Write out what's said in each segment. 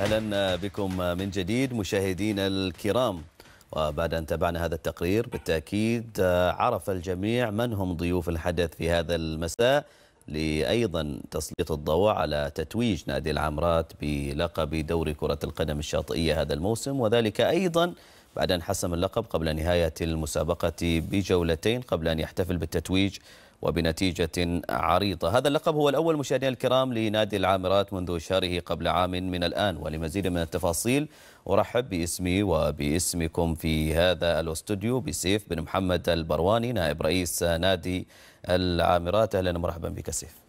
اهلا بكم من جديد مشاهدينا الكرام وبعد أن تابعنا هذا التقرير بالتأكيد عرف الجميع من هم ضيوف الحدث في هذا المساء لأيضا تسليط الضوء على تتويج نادي العمرات بلقب دوري كرة القدم الشاطئية هذا الموسم وذلك أيضا بعد أن حسم اللقب قبل نهاية المسابقة بجولتين قبل أن يحتفل بالتتويج وبنتيجة عريضة هذا اللقب هو الأول مشاهدينا الكرام لنادي العامرات منذ إنشاره قبل عام من الآن ولمزيد من التفاصيل أرحب باسمي وباسمكم في هذا الاستوديو بسيف بن محمد البرواني نائب رئيس نادي العامرات أهلا ومرحبا بك سيف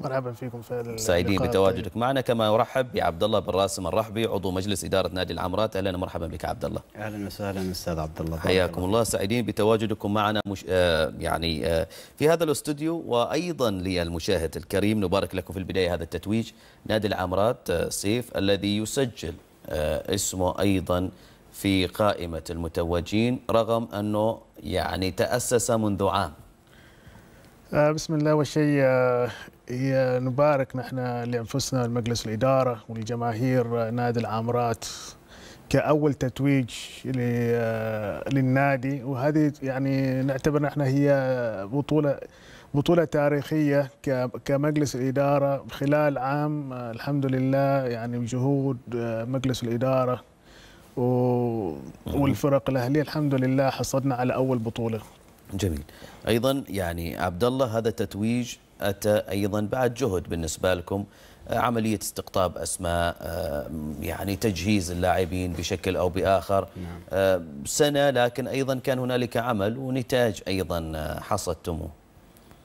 مرحبا فيكم في سعيدين بتواجدك معنا كما يرحب بعبد الله بن راسم الرحبي عضو مجلس اداره نادي العمرات اهلا ومرحبا بك عبد الله اهلا وسهلا استاذ عبد الله حياكم الله سعيدين بتواجدكم معنا مش آه يعني آه في هذا الاستوديو وايضا للمشاهد الكريم نبارك لكم في البدايه هذا التتويج نادي العمرات آه سيف الذي يسجل آه اسمه ايضا في قائمه المتوجين رغم انه يعني تاسس منذ عام آه، بسم الله اول شيء آه، نبارك نحن لانفسنا المجلس الاداره ولجماهير آه، نادي العامرات كاول تتويج للنادي وهذه يعني نعتبر نحن هي بطوله بطولة تاريخية كمجلس الإدارة خلال عام الحمد لله يعني بجهود مجلس الإدارة والفرق الأهلية الحمد لله حصلنا على أول بطولة جميل ايضا يعني عبد الله هذا تتويج اتى ايضا بعد جهد بالنسبه لكم آه، عمليه استقطاب اسماء آه، يعني تجهيز اللاعبين بشكل او باخر نعم. آه، سنه لكن ايضا كان هنالك عمل ونتاج ايضا حصدتموه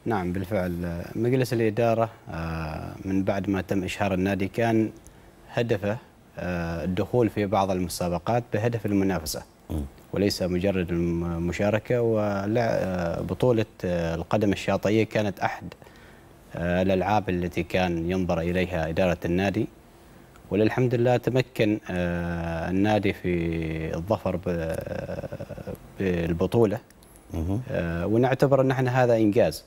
نعم بالفعل مجلس الاداره من بعد ما تم اشهار النادي كان هدفه الدخول في بعض المسابقات بهدف المنافسه م. وليس مجرد المشاركة وبطولة آه، آه، القدم الشاطئية كانت أحد آه، الألعاب التي كان ينظر إليها إدارة النادي وللحمد لله تمكن النادي في الظفر بالبطولة ونعتبر أن احنا هذا إنجاز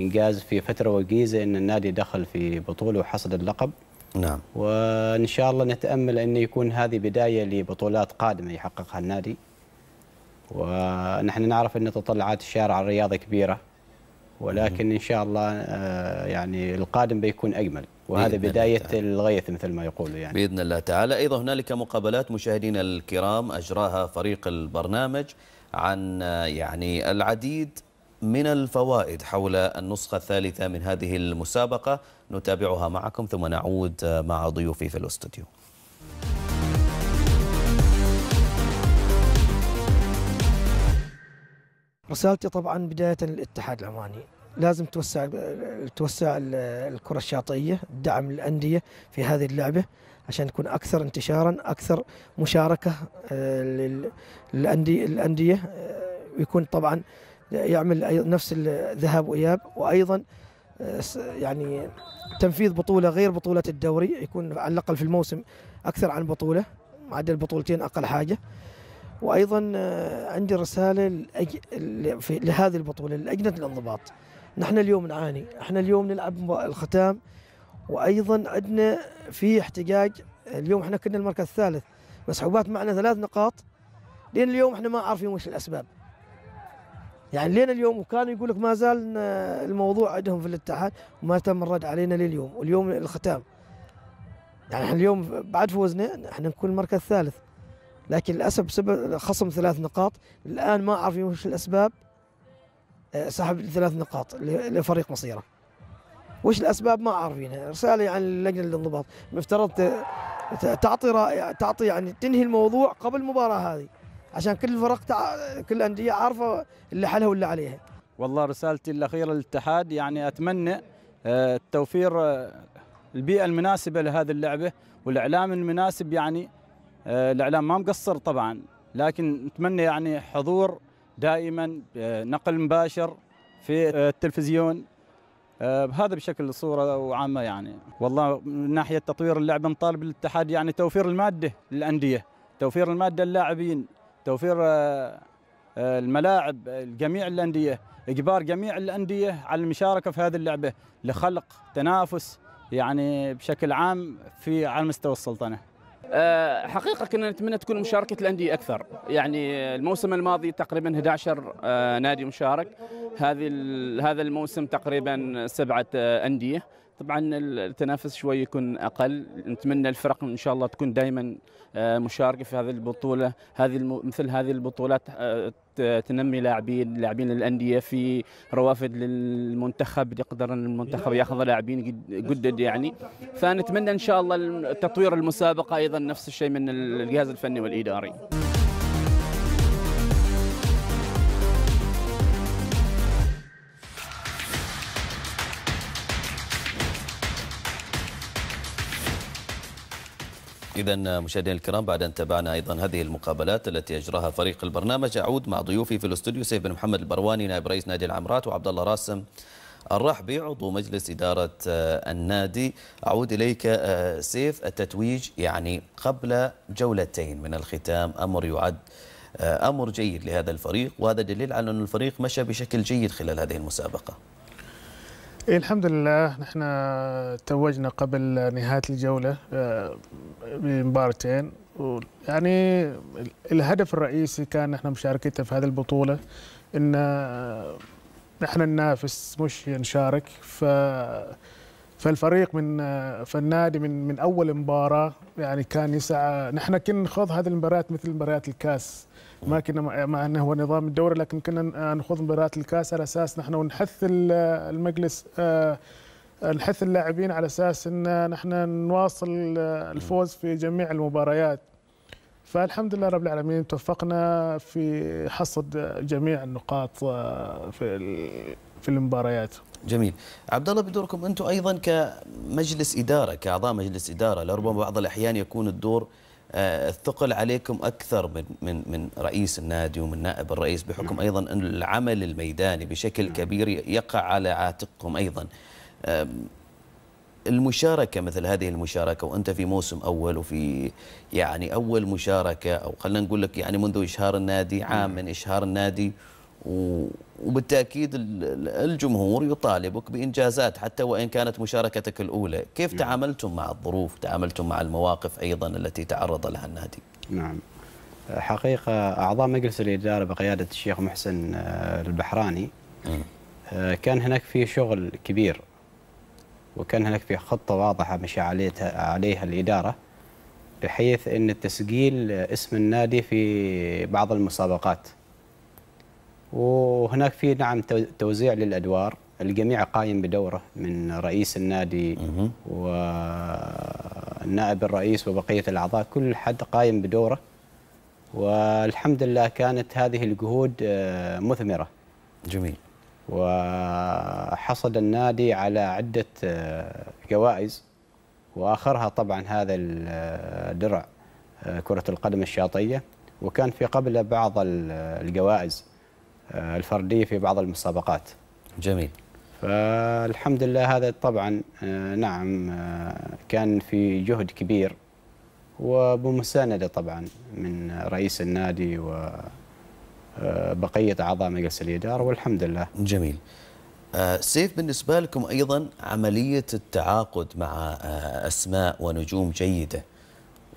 إنجاز في فترة وجيزة أن النادي دخل في بطولة وحصد اللقب نعم وإن شاء الله نتأمل أن يكون هذه بداية لبطولات قادمة يحققها النادي ونحن نعرف أن تطلعات الشارع الرياضي كبيرة ولكن إن شاء الله آه، يعني القادم بيكون أجمل وهذا بداية الغيث مثل ما يقولوا يعني بإذن الله تعالى أيضا هنالك مقابلات مشاهدينا الكرام أجراها فريق البرنامج عن آه، يعني العديد من الفوائد حول النسخة الثالثة من هذه المسابقة نتابعها معكم ثم نعود آه، مع ضيوفي في الاستوديو رسالتي طبعا بداية للاتحاد العماني لازم توسع توسع الكرة الشاطئية دعم الأندية في هذه اللعبة عشان تكون أكثر انتشارا أكثر مشاركة آه، للأندية الأندية ويكون طبعا يعمل نفس الذهاب وإياب وأيضا آه، يعني تنفيذ بطولة غير بطولة الدوري يكون على الأقل في الموسم أكثر عن بطولة معدل بطولتين أقل حاجة وايضا آه، عندي رساله لأج... لهذه البطوله للجنه الانضباط نحن اليوم نعاني احنا اليوم نلعب الختام وايضا عندنا في احتجاج اليوم احنا كنا المركز الثالث مسحوبات معنا ثلاث نقاط لين اليوم احنا ما عارفين وش الاسباب يعني لين اليوم وكانوا يقول لك ما زال آه، الموضوع عندهم في الاتحاد وما تم الرد علينا لليوم واليوم الختام يعني احنا اليوم بعد فوزنا احنا نكون المركز الثالث لكن للاسف بسبب خصم ثلاث نقاط الان ما اعرف وش الاسباب آه، سحب ثلاث نقاط لفريق مصيره وش الاسباب ما عارفينها يعني. رساله يعني للجنه الانضباط مفترض تعطي رأي تعطي يعني تنهي الموضوع قبل المباراه هذه عشان كل الفرق تع... كل الانديه عارفه اللي حلها واللي عليها والله رسالتي الاخيره للاتحاد يعني اتمنى آه، توفير آه، البيئه المناسبه لهذه اللعبه والاعلام المناسب يعني آه، الاعلام ما مقصر طبعا لكن نتمنى يعني حضور دائما آه، نقل مباشر في آه، التلفزيون هذا بشكل صوره وعامه يعني والله من ناحيه تطوير اللعبه نطالب الاتحاد يعني توفير الماده للانديه توفير الماده للاعبين توفير الملاعب لجميع الانديه اجبار جميع الانديه على المشاركه في هذه اللعبه لخلق تنافس يعني بشكل عام في على مستوى السلطنه آه، حقيقه كنا نتمنى تكون مشاركه الانديه اكثر يعني الموسم الماضي تقريبا 11 آه، نادي مشارك هذه هذا الموسم تقريبا سبعه آه، انديه طبعا التنافس شوي يكون اقل نتمنى الفرق ان شاء الله تكون دائما آه، مشاركه في هذه البطوله هذه مثل هذه البطولات آه، تنمي لاعبين لاعبين الانديه في روافد للمنتخب يقدر المنتخب ياخذ لاعبين جدد يعني فنتمنى ان شاء الله تطوير المسابقه ايضا نفس الشيء من الجهاز الفني والاداري إذا مشاهدينا الكرام بعد أن تابعنا أيضا هذه المقابلات التي أجراها فريق البرنامج أعود مع ضيوفي في الاستوديو سيف بن محمد البرواني نائب رئيس نادي العمرات وعبد الله راسم الرحبي عضو مجلس إدارة آه، النادي أعود إليك آه، سيف التتويج يعني قبل جولتين من الختام أمر يعد آه، أمر جيد لهذا الفريق وهذا دليل على أن الفريق مشى بشكل جيد خلال هذه المسابقة إيه، الحمد لله نحن توجنا قبل نهايه الجوله آه، بمبارتين يعني الهدف الرئيسي كان نحن مشاركتنا في هذه البطوله ان آه، نحن ننافس مش نشارك ف فالفريق من آه، فالنادي من من اول مباراه يعني كان يسعى نحن كنا نخوض هذه المباريات مثل مباريات الكاس ما كنا مع انه هو نظام الدوري لكن كنا آه، نخوض مباريات الكاس على اساس نحن ونحث آه، المجلس نحث اللاعبين على اساس ان نحن نواصل الفوز في جميع المباريات فالحمد لله رب العالمين توفقنا في حصد جميع النقاط في في المباريات جميل عبد الله بدوركم انتم ايضا كمجلس اداره كاعضاء مجلس اداره لربما بعض الاحيان يكون الدور آه، الثقل عليكم اكثر من من من رئيس النادي ومن نائب الرئيس بحكم نعم. ايضا ان العمل الميداني بشكل نعم. كبير يقع على عاتقكم ايضا المشاركة مثل هذه المشاركة وأنت في موسم أول وفي يعني أول مشاركة أو خلينا نقول لك يعني منذ إشهار النادي عام نعم. من إشهار النادي وبالتاكيد الجمهور يطالبك بانجازات حتى وان كانت مشاركتك الاولى، كيف نعم. تعاملتم مع الظروف؟ تعاملتم مع المواقف ايضا التي تعرض لها النادي؟ نعم. حقيقه اعضاء مجلس الاداره بقياده الشيخ محسن آه، البحراني آه، كان هناك في شغل كبير وكان هناك في خطه واضحه مشى عليها الاداره بحيث ان تسجيل اسم النادي في بعض المسابقات. وهناك في نعم توزيع للادوار الجميع قايم بدوره من رئيس النادي والنائب الرئيس وبقيه الاعضاء كل حد قايم بدوره والحمد لله كانت هذه الجهود آه، مثمره جميل وحصد النادي على عده آه، جوائز واخرها طبعا هذا الدرع آه، كره القدم الشاطيه وكان في قبله بعض الجوائز آه، الفرديه في بعض المسابقات. جميل. فالحمد لله هذا طبعا آه، نعم آه، كان في جهد كبير وبمساندة طبعا من رئيس النادي وبقية أعضاء مجلس الإدارة والحمد لله جميل سيف بالنسبة لكم أيضا عملية التعاقد مع أسماء ونجوم جيدة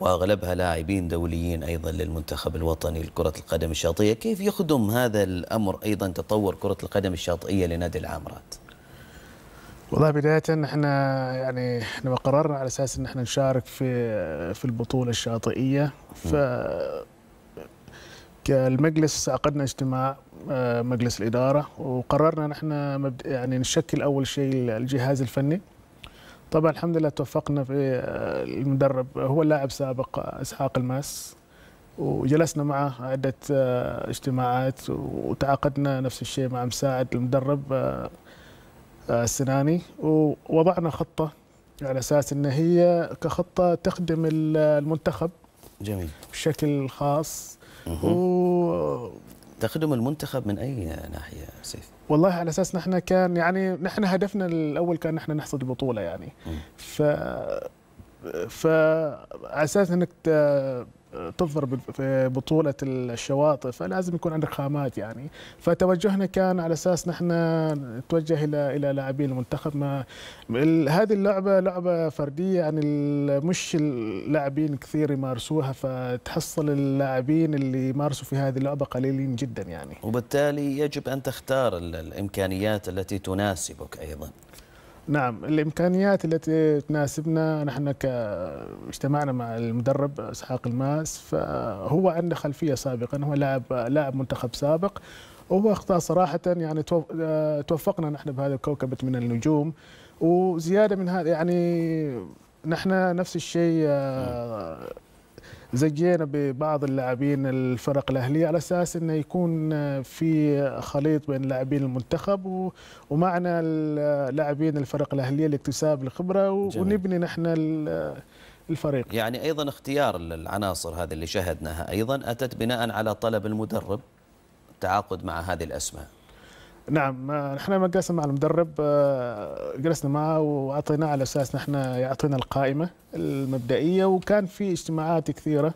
واغلبها لاعبين دوليين ايضا للمنتخب الوطني لكره القدم الشاطئيه، كيف يخدم هذا الامر ايضا تطور كره القدم الشاطئيه لنادي العامرات؟ والله بداية احنا يعني احنا قررنا على اساس ان احنا نشارك في في البطولة الشاطئية ف كالمجلس عقدنا اجتماع آه، مجلس الإدارة وقررنا نحن يعني نشكل أول شيء الجهاز الفني طبعا الحمد لله توفقنا في آه، المدرب هو اللاعب سابق آه، اسحاق الماس وجلسنا معه عدة آه، اجتماعات وتعاقدنا نفس الشيء مع مساعد المدرب السناني ووضعنا خطة على أساس أن هي كخطة تخدم المنتخب جميل بشكل خاص و تخدم المنتخب من اي ناحيه سيف؟ والله على اساس نحن كان يعني نحن هدفنا الاول كان نحن نحصد بطوله يعني ف ف على اساس انك في بطولة الشواطئ فلازم يكون عندك خامات يعني فتوجهنا كان على أساس نحن نتوجه إلى إلى لاعبين المنتخب ما هذه اللعبة لعبة فردية يعني مش اللاعبين كثير يمارسوها فتحصل اللاعبين اللي يمارسوا في هذه اللعبة قليلين جدا يعني وبالتالي يجب أن تختار الإمكانيات التي تناسبك أيضا نعم الامكانيات التي تناسبنا نحن اجتمعنا مع المدرب اسحاق الماس فهو عنده خلفيه سابقا هو لاعب لاعب منتخب سابق وهو اخطا صراحه يعني توفقنا نحن بهذا الكوكبه من النجوم وزياده من هذا يعني نحن نفس الشيء نعم. زجينا ببعض اللاعبين الفرق الاهليه على اساس انه يكون في خليط بين لاعبين المنتخب ومعنا لاعبين الفرق الاهليه لاكتساب الخبره ونبني نحن الفريق يعني ايضا اختيار العناصر هذه اللي شاهدناها ايضا اتت بناء على طلب المدرب التعاقد مع هذه الاسماء نعم نحن ما جلسنا مع المدرب جلسنا آه، معه واعطيناه على اساس نحن يعطينا القائمه المبدئيه وكان في اجتماعات كثيره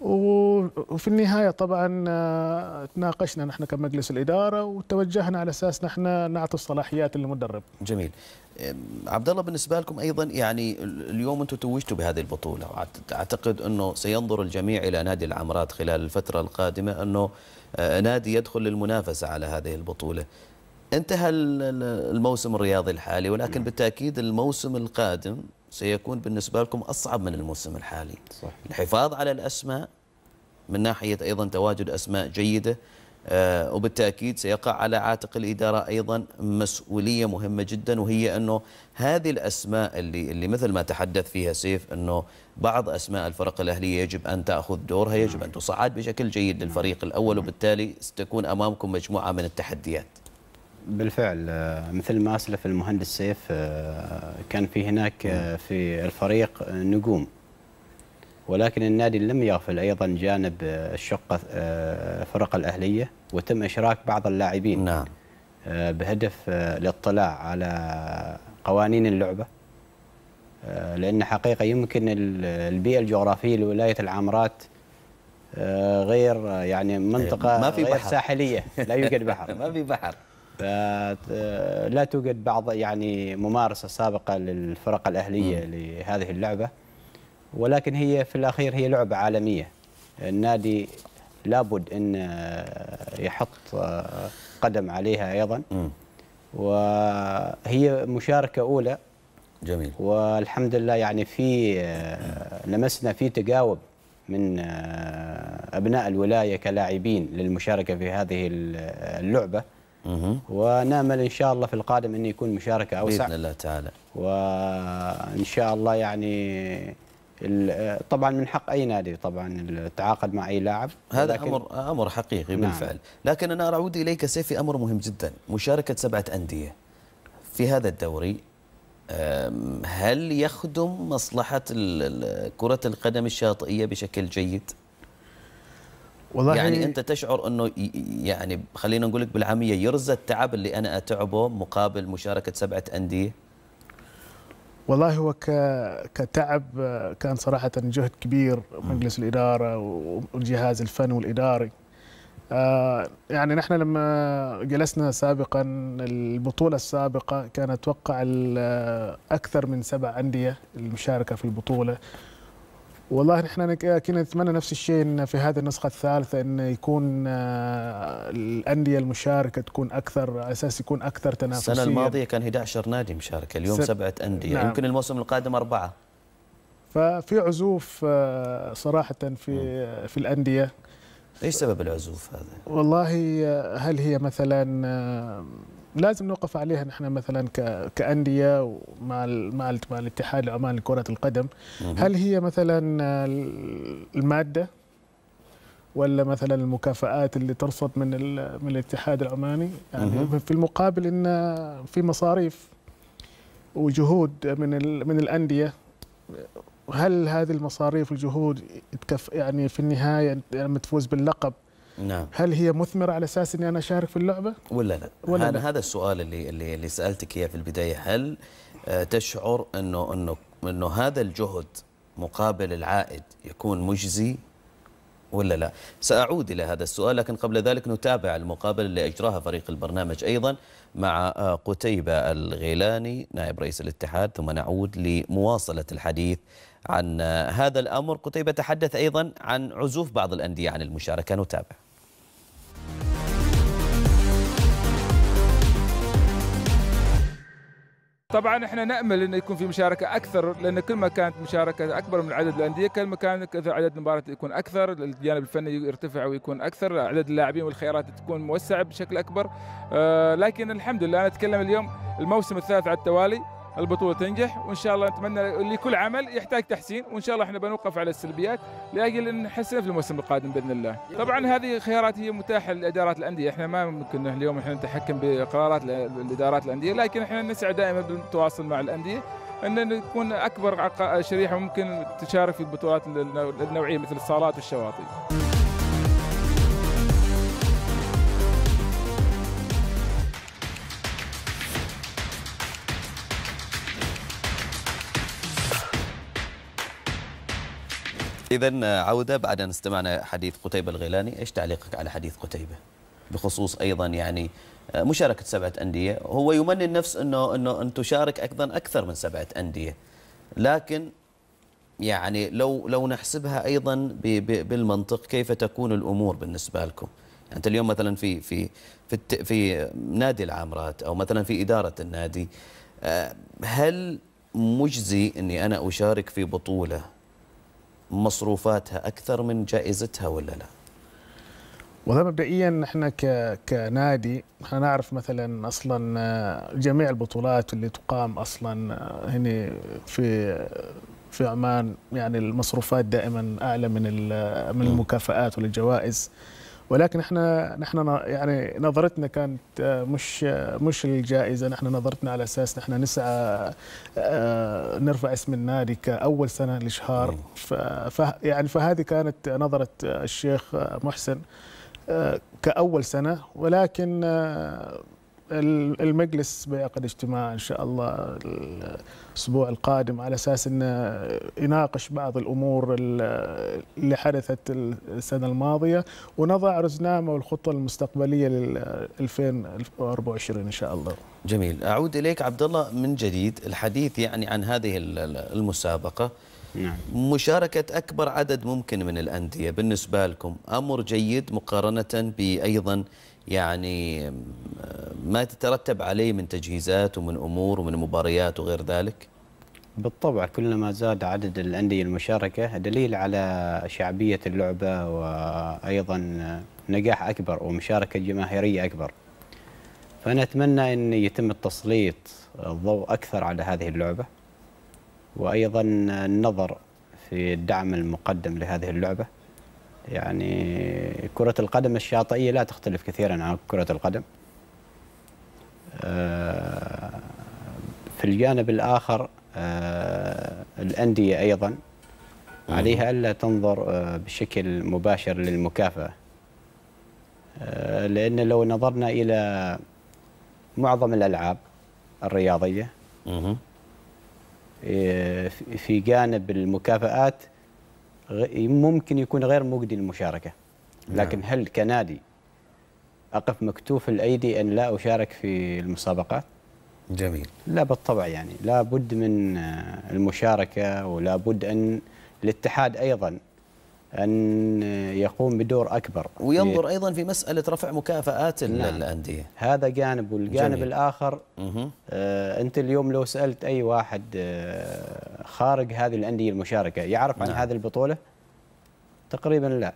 وفي النهايه طبعا آه، تناقشنا نحن كمجلس الاداره وتوجهنا على اساس نحن نعطي الصلاحيات للمدرب. جميل. عبد الله بالنسبه لكم ايضا يعني اليوم انتم توجتوا بهذه البطوله اعتقد انه سينظر الجميع الى نادي العمرات خلال الفتره القادمه انه آه، نادي يدخل للمنافسة على هذه البطولة انتهى الموسم الرياضي الحالي ولكن نعم. بالتأكيد الموسم القادم سيكون بالنسبة لكم أصعب من الموسم الحالي صح. الحفاظ على الأسماء من ناحية أيضا تواجد أسماء جيدة آه، وبالتأكيد سيقع على عاتق الإدارة أيضا مسؤولية مهمة جدا وهي أنه هذه الأسماء اللي, اللي مثل ما تحدث فيها سيف أنه بعض أسماء الفرق الأهلية يجب أن تأخذ دورها يجب أن تصعد بشكل جيد للفريق الأول وبالتالي ستكون أمامكم مجموعة من التحديات بالفعل آه، مثل ما أسلف المهندس سيف آه، كان في هناك في الفريق نجوم ولكن النادي لم يغفل ايضا جانب آه، الشقه آه، فرق الاهليه وتم اشراك بعض اللاعبين نعم. آه، بهدف الاطلاع على قوانين اللعبه لان حقيقه يمكن البيئه الجغرافيه لولايه العامرات غير يعني إيه، منطقه ما في غير بحر. ساحليه لا يوجد بحر ما في بحر لا توجد بعض يعني ممارسه سابقه للفرق الاهليه م. لهذه اللعبه ولكن هي في الاخير هي لعبه عالميه النادي لابد ان آه، يحط آه، قدم عليها ايضا م. وهي مشاركه اولى جميل والحمد لله يعني في آه، لمسنا في تجاوب من ابناء الولايه كلاعبين للمشاركه في هذه اللعبه ونامل ان شاء الله في القادم ان يكون مشاركه اوسع باذن الله تعالى وان شاء الله يعني طبعا من حق اي نادي طبعا التعاقد مع اي لاعب هذا امر امر حقيقي نعم. بالفعل لكن انا اعود اليك سيفي امر مهم جدا مشاركه سبعه انديه في هذا الدوري هل يخدم مصلحه كره القدم الشاطئيه بشكل جيد والله يعني انت تشعر انه يعني خلينا نقول لك بالعاميه يرزى التعب اللي انا اتعبه مقابل مشاركه سبعه انديه والله هو كتعب كان صراحة جهد كبير مجلس الإدارة والجهاز الفني والإداري آه، يعني نحن لما جلسنا سابقا البطولة السابقة كان أتوقع أكثر من سبع أندية المشاركة في البطولة والله نحن كنا نتمنى نفس الشيء ان في هذه النسخه الثالثه ان يكون آه، الانديه المشاركه تكون اكثر اساس يكون اكثر تنافسيه السنه الماضيه كان 11 نادي مشاركه اليوم سبعه انديه نعم. يمكن الموسم القادم اربعه ففي عزوف آه، صراحه في آه، في الانديه ايش سبب العزوف هذا والله هل هي مثلا لازم نوقف عليها نحن مثلا كانديه مع مع الاتحاد العماني لكره القدم هل هي مثلا الماده ولا مثلا المكافآت اللي ترصد من من الاتحاد العماني يعني في المقابل ان في مصاريف وجهود من من الانديه هل هذه المصاريف والجهود يعني في النهايه لما تفوز باللقب نعم هل هي مثمره على اساس اني انا اشارك في اللعبه ولا لا ولا هذا, لا؟ هذا السؤال اللي اللي, اللي سالتك اياه في البدايه هل آه، تشعر انه انه انه هذا الجهد مقابل العائد يكون مجزي ولا لا سأعود إلى هذا السؤال لكن قبل ذلك نتابع المقابلة اللي أجراها فريق البرنامج أيضا مع آه، قتيبة الغيلاني نائب رئيس الاتحاد ثم نعود لمواصلة الحديث عن آه، هذا الأمر قتيبة تحدث أيضا عن عزوف بعض الأندية عن المشاركة نتابع طبعا احنا نامل انه يكون في مشاركه اكثر لان كل ما كانت مشاركه اكبر من عدد الانديه كل ما كان عدد المباريات يكون اكثر الجانب الفني يرتفع ويكون اكثر عدد اللاعبين والخيارات تكون موسعه بشكل اكبر آه، لكن الحمد لله انا اتكلم اليوم الموسم الثالث على التوالي البطوله تنجح وان شاء الله نتمنى لكل عمل يحتاج تحسين وان شاء الله احنا بنوقف على السلبيات لاجل ان نحسن في الموسم القادم باذن الله. طبعا هذه خيارات هي متاحه لادارات الانديه، احنا ما ممكن اليوم احنا نتحكم بقرارات الادارات الانديه لكن احنا نسعى دائما بالتواصل مع الانديه ان نكون اكبر شريحه ممكن تشارك في البطولات النوعيه مثل الصالات والشواطئ. إذا آه، عودة بعد أن استمعنا حديث قتيبة الغيلاني إيش تعليقك على حديث قتيبة بخصوص أيضا يعني آه، مشاركة سبعة أندية هو يمني النفس أنه أنه أن تشارك أيضا أكثر من سبعة أندية لكن يعني لو لو نحسبها أيضا بالمنطق كيف تكون الأمور بالنسبة لكم يعني أنت اليوم مثلا في في في, في نادي العامرات أو مثلا في إدارة النادي آه، هل مجزي أني أنا أشارك في بطولة مصروفاتها اكثر من جائزتها ولا لا؟ والله مبدئيا احنا كنادي احنا نعرف مثلا اصلا آه، جميع البطولات اللي تقام اصلا آه، هنا في في عمان يعني المصروفات دائما اعلى من آه، من نعم. المكافآت والجوائز ولكن احنا نحن يعني نظرتنا كانت آه، مش آه، مش الجائزه نحن نظرتنا على اساس نحن نسعى آه، نرفع اسم النادي كاول سنه لشهار يعني فهذه كانت نظره الشيخ محسن كاول سنه ولكن المجلس بيعقد اجتماع ان شاء الله الاسبوع القادم على اساس انه يناقش بعض الامور اللي حدثت السنه الماضيه ونضع رزنامه والخطه المستقبليه لل 2024 ان شاء الله. جميل، اعود اليك عبد الله من جديد الحديث يعني عن هذه المسابقه نعم. مشاركة أكبر عدد ممكن من الأندية بالنسبة لكم أمر جيد مقارنة بأيضا يعني ما تترتب عليه من تجهيزات ومن أمور ومن مباريات وغير ذلك؟ بالطبع كلما زاد عدد الأندية المشاركة دليل على شعبية اللعبة وأيضا نجاح أكبر ومشاركة جماهيرية أكبر فأنا أتمنى أن يتم التسليط الضوء أكثر على هذه اللعبة وأيضا النظر في الدعم المقدم لهذه اللعبة يعني كرة القدم الشاطئية لا تختلف كثيرا عن كرة القدم آه، في الجانب الآخر آه، الأندية أيضا عليها ألا تنظر آه، بشكل مباشر للمكافأة لأن لو نظرنا إلى معظم الألعاب الرياضية في جانب المكافآت ممكن يكون غير مجدي للمشاركه نعم. لكن نعم. هل كنادي اقف مكتوف الايدي ان لا اشارك في المسابقات جميل لا بالطبع يعني لا بد من المشاركه ولا بد ان الاتحاد ايضا أن يقوم بدور أكبر وينظر أيضا في مسألة رفع مكافآت نعم. الأندية هذا جانب والجانب جميل. الآخر مه. آه أنت اليوم لو سألت أي واحد آه خارج هذه الأندية المشاركة يعرف عن نعم. هذه البطولة تقريبا لا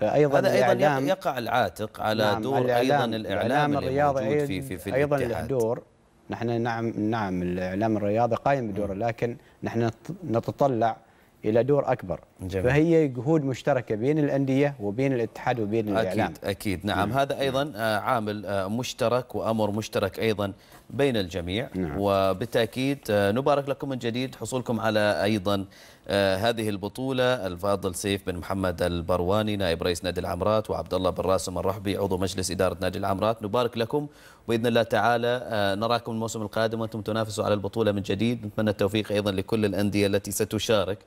فايضا هذا ايضا يقع العاتق على نعم دور الإعلام ايضا الاعلام, الإعلام الرياضي في في, في ايضا له دور نحن نعم نعم الاعلام الرياضي قائم بدوره لكن نحن نتطلع الى دور اكبر جميل. فهي جهود مشتركه بين الانديه وبين الاتحاد وبين الاعلام اكيد اكيد نعم مم. هذا ايضا آه، عامل آه، مشترك وامر مشترك ايضا بين الجميع نعم. وبالتاكيد آه، نبارك لكم من جديد حصولكم على ايضا هذه البطوله الفاضل سيف بن محمد البرواني نائب رئيس نادي العمرات وعبد الله بن راسم الرحبي عضو مجلس اداره نادي العمرات نبارك لكم باذن الله تعالى نراكم الموسم القادم وانتم تنافسوا على البطوله من جديد نتمنى التوفيق ايضا لكل الانديه التي ستشارك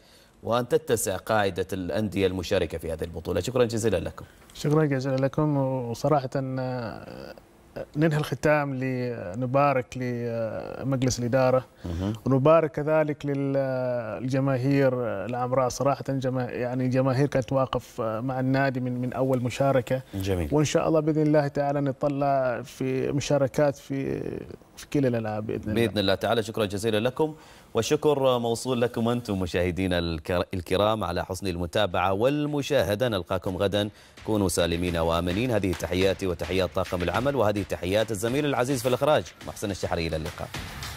وأن تتسع قاعدة الأندية المشاركة في هذه البطولة شكرا جزيلا لكم شكرا جزيلا لكم وصراحة آه، ننهي الختام لنبارك لمجلس الإدارة ونبارك كذلك للجماهير العمراء صراحة جما يعني جماهير كانت واقف آه، مع النادي من من أول مشاركة جميل. وإن شاء الله بإذن الله تعالى نطلع في مشاركات في في الالعاب باذن الله باذن الله تعالى شكرا جزيلا لكم وشكر موصول لكم انتم مشاهدينا الكرام على حسن المتابعه والمشاهده نلقاكم غدا كونوا سالمين وامنين هذه تحياتي وتحيات طاقم العمل وهذه تحيات الزميل العزيز في الاخراج محسن الشحري الى اللقاء